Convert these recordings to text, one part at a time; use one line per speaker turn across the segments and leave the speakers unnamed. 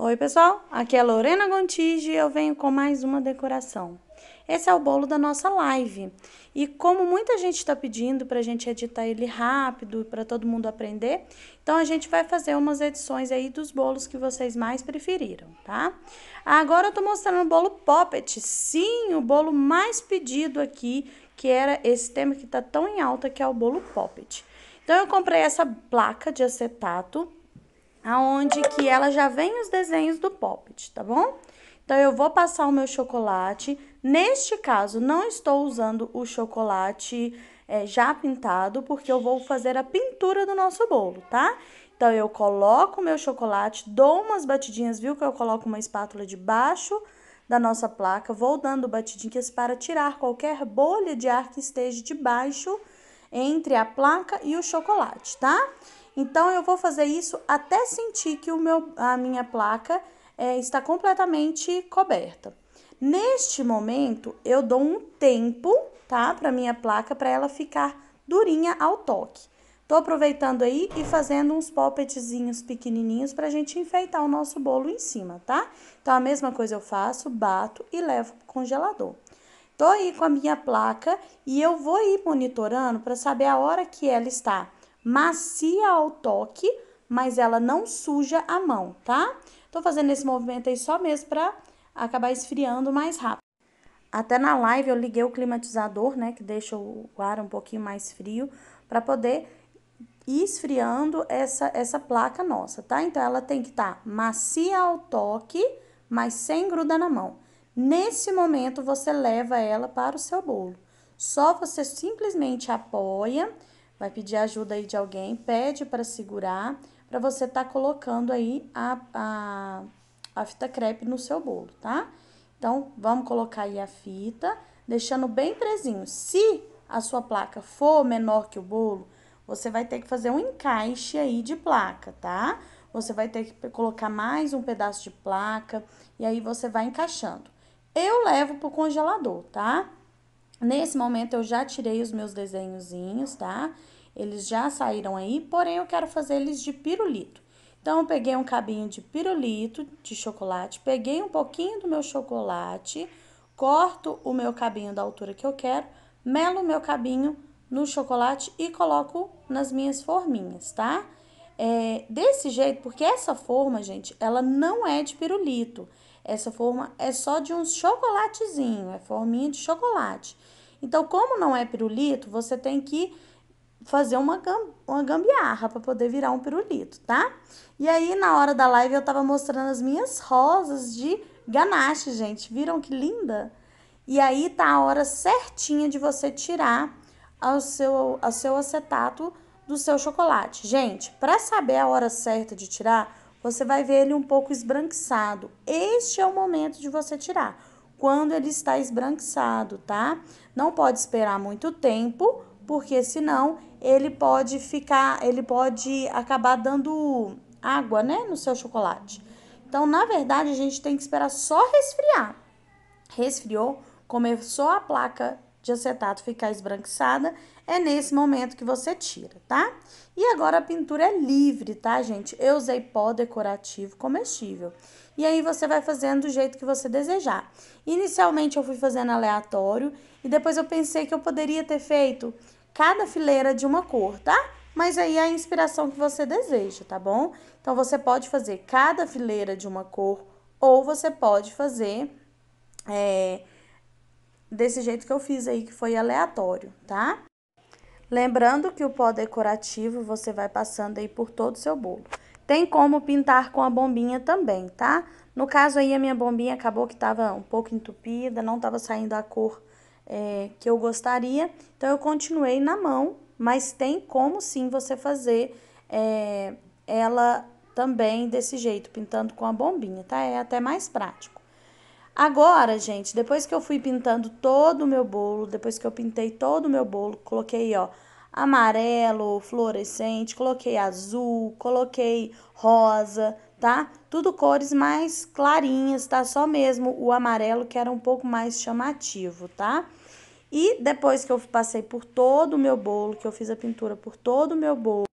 Oi, pessoal. Aqui é Lorena Gontige e eu venho com mais uma decoração. Esse é o bolo da nossa live. E como muita gente está pedindo para a gente editar ele rápido, para todo mundo aprender, então a gente vai fazer umas edições aí dos bolos que vocês mais preferiram, tá? Agora eu estou mostrando o bolo Poppet. Sim, o bolo mais pedido aqui, que era esse tema que está tão em alta, que é o bolo Poppet. Então eu comprei essa placa de acetato aonde que ela já vem os desenhos do poppet, tá bom? Então, eu vou passar o meu chocolate. Neste caso, não estou usando o chocolate é, já pintado, porque eu vou fazer a pintura do nosso bolo, tá? Então, eu coloco o meu chocolate, dou umas batidinhas, viu? Que eu coloco uma espátula debaixo da nossa placa, vou dando batidinhas para tirar qualquer bolha de ar que esteja debaixo entre a placa e o chocolate, tá? Então eu vou fazer isso até sentir que o meu, a minha placa é, está completamente coberta. Neste momento eu dou um tempo, tá, para minha placa para ela ficar durinha ao toque. Tô aproveitando aí e fazendo uns palpetezinhos pequenininhos pra gente enfeitar o nosso bolo em cima, tá? Então, a mesma coisa eu faço, bato e levo pro congelador. Tô aí com a minha placa e eu vou ir monitorando para saber a hora que ela está macia ao toque, mas ela não suja a mão, tá? Tô fazendo esse movimento aí só mesmo pra acabar esfriando mais rápido. Até na live eu liguei o climatizador, né, que deixa o ar um pouquinho mais frio, para poder ir esfriando essa, essa placa nossa, tá? Então, ela tem que estar tá macia ao toque, mas sem gruda na mão. Nesse momento, você leva ela para o seu bolo. Só você simplesmente apoia vai pedir ajuda aí de alguém, pede para segurar, para você estar tá colocando aí a, a, a fita crepe no seu bolo, tá? Então, vamos colocar aí a fita, deixando bem presinho. Se a sua placa for menor que o bolo, você vai ter que fazer um encaixe aí de placa, tá? Você vai ter que colocar mais um pedaço de placa e aí você vai encaixando. Eu levo pro congelador, tá? Nesse momento eu já tirei os meus desenhozinhos, tá? Eles já saíram aí, porém eu quero fazer eles de pirulito. Então eu peguei um cabinho de pirulito de chocolate, peguei um pouquinho do meu chocolate, corto o meu cabinho da altura que eu quero, melo o meu cabinho no chocolate e coloco nas minhas forminhas, tá? É, desse jeito, porque essa forma, gente, ela não é de pirulito. Essa forma é só de um chocolatezinho, é forminha de chocolate. Então, como não é pirulito, você tem que fazer uma, uma gambiarra para poder virar um pirulito, tá? E aí, na hora da live, eu tava mostrando as minhas rosas de ganache, gente. Viram que linda? E aí tá a hora certinha de você tirar o seu, o seu acetato do seu chocolate. Gente, para saber a hora certa de tirar, você vai ver ele um pouco esbranquiçado. Este é o momento de você tirar, quando ele está esbranquiçado, tá? Não pode esperar muito tempo, porque senão ele pode ficar, ele pode acabar dando água, né, no seu chocolate. Então, na verdade, a gente tem que esperar só resfriar. Resfriou, começou a placa de acetato ficar esbranquiçada, é nesse momento que você tira, tá? E agora a pintura é livre, tá, gente? Eu usei pó decorativo comestível. E aí você vai fazendo do jeito que você desejar. Inicialmente eu fui fazendo aleatório e depois eu pensei que eu poderia ter feito cada fileira de uma cor, tá? Mas aí é a inspiração que você deseja, tá bom? Então você pode fazer cada fileira de uma cor ou você pode fazer... É, desse jeito que eu fiz aí, que foi aleatório, tá? Lembrando que o pó decorativo você vai passando aí por todo o seu bolo. Tem como pintar com a bombinha também, tá? No caso aí, a minha bombinha acabou que estava um pouco entupida, não estava saindo a cor é, que eu gostaria. Então, eu continuei na mão, mas tem como sim você fazer é, ela também desse jeito, pintando com a bombinha, tá? É até mais prático. Agora, gente, depois que eu fui pintando todo o meu bolo, depois que eu pintei todo o meu bolo, coloquei, ó, amarelo, fluorescente, coloquei azul, coloquei rosa, tá? Tudo cores mais clarinhas, tá? Só mesmo o amarelo que era um pouco mais chamativo, tá? E depois que eu passei por todo o meu bolo, que eu fiz a pintura por todo o meu bolo,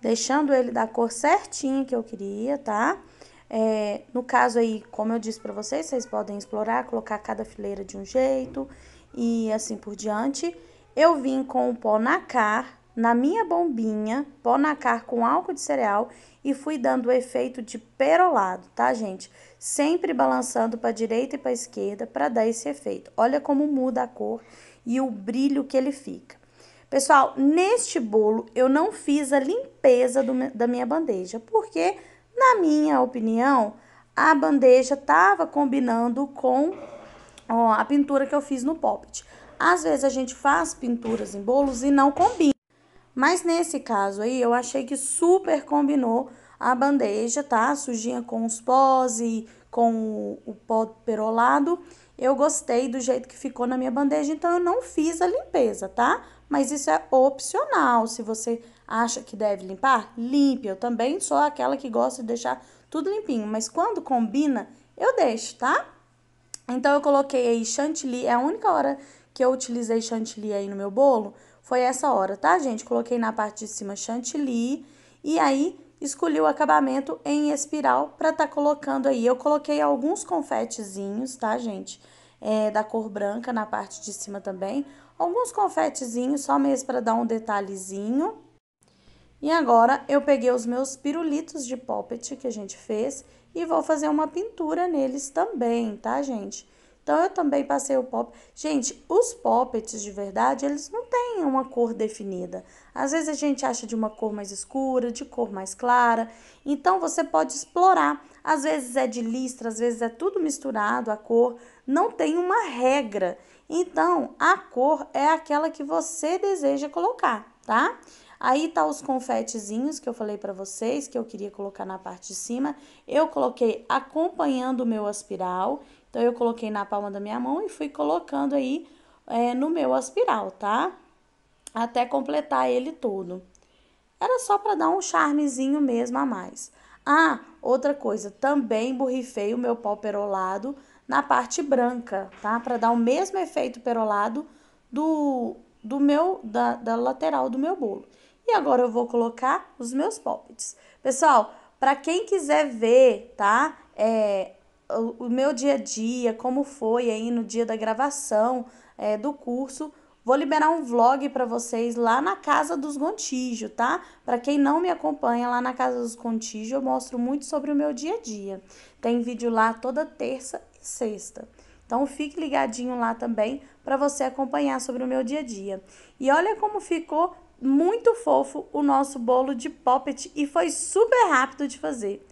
deixando ele da cor certinha que eu queria, tá? É, no caso aí, como eu disse para vocês, vocês podem explorar, colocar cada fileira de um jeito e assim por diante. Eu vim com o pó nacar na minha bombinha, pó nacar com álcool de cereal e fui dando o efeito de perolado, tá, gente? Sempre balançando para direita e para esquerda para dar esse efeito. Olha como muda a cor e o brilho que ele fica. Pessoal, neste bolo eu não fiz a limpeza do, da minha bandeja, porque na minha opinião, a bandeja estava combinando com ó, a pintura que eu fiz no poppet. Às vezes a gente faz pinturas em bolos e não combina. Mas nesse caso aí, eu achei que super combinou a bandeja, tá? Sujinha com os pós e com o pó perolado. Eu gostei do jeito que ficou na minha bandeja, então eu não fiz a limpeza, tá? Mas isso é opcional. Se você acha que deve limpar, limpe. Eu também sou aquela que gosta de deixar tudo limpinho, mas quando combina, eu deixo, tá? Então eu coloquei aí chantilly, é a única hora que eu utilizei chantilly aí no meu bolo, foi essa hora, tá, gente? Coloquei na parte de cima chantilly e aí escolhi o acabamento em espiral para estar tá colocando aí. Eu coloquei alguns confetezinhos, tá, gente? É, da cor branca na parte de cima também. Alguns confetezinhos, só mesmo para dar um detalhezinho. E agora, eu peguei os meus pirulitos de poppet que a gente fez e vou fazer uma pintura neles também, tá, gente? Então eu também passei o pop. Gente, os poppets de verdade, eles não têm uma cor definida. Às vezes a gente acha de uma cor mais escura, de cor mais clara. Então você pode explorar. Às vezes é de listra, às vezes é tudo misturado a cor. Não tem uma regra. Então a cor é aquela que você deseja colocar, tá? Aí tá os confetezinhos que eu falei para vocês, que eu queria colocar na parte de cima. Eu coloquei acompanhando o meu aspiral, então, eu coloquei na palma da minha mão e fui colocando aí é, no meu aspiral, tá? Até completar ele todo. Era só para dar um charmezinho mesmo a mais. Ah, outra coisa, também borrifei o meu pó perolado na parte branca, tá? Para dar o mesmo efeito perolado do, do meu, da, da lateral do meu bolo. E agora eu vou colocar os meus poppets. Pessoal, para quem quiser ver, tá? É, o meu dia a dia, como foi aí no dia da gravação é, do curso. Vou liberar um vlog para vocês lá na Casa dos Contígio, tá? Para quem não me acompanha lá na Casa dos Contígio, eu mostro muito sobre o meu dia a dia. Tem vídeo lá toda terça e sexta. Então fique ligadinho lá também para você acompanhar sobre o meu dia a dia. E olha como ficou muito fofo o nosso bolo de poppet e foi super rápido de fazer.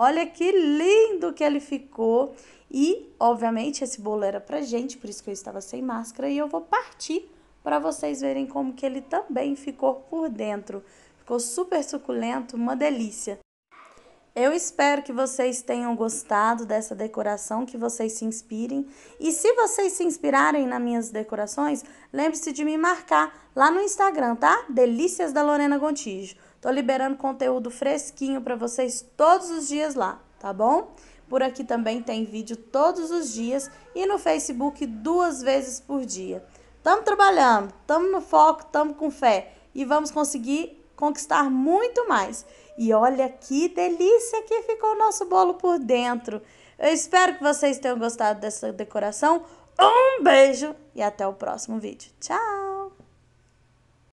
Olha que lindo que ele ficou. E, obviamente, esse bolo era pra gente, por isso que eu estava sem máscara. E eu vou partir para vocês verem como que ele também ficou por dentro. Ficou super suculento, uma delícia. Eu espero que vocês tenham gostado dessa decoração, que vocês se inspirem. E se vocês se inspirarem nas minhas decorações, lembre-se de me marcar lá no Instagram, tá? Delícias da Lorena Gontijo. Tô liberando conteúdo fresquinho para vocês todos os dias lá, tá bom? Por aqui também tem vídeo todos os dias e no Facebook duas vezes por dia. Estamos trabalhando, estamos no foco, estamos com fé e vamos conseguir conquistar muito mais. E olha que delícia que ficou o nosso bolo por dentro. Eu espero que vocês tenham gostado dessa decoração. Um beijo e até o próximo vídeo. Tchau!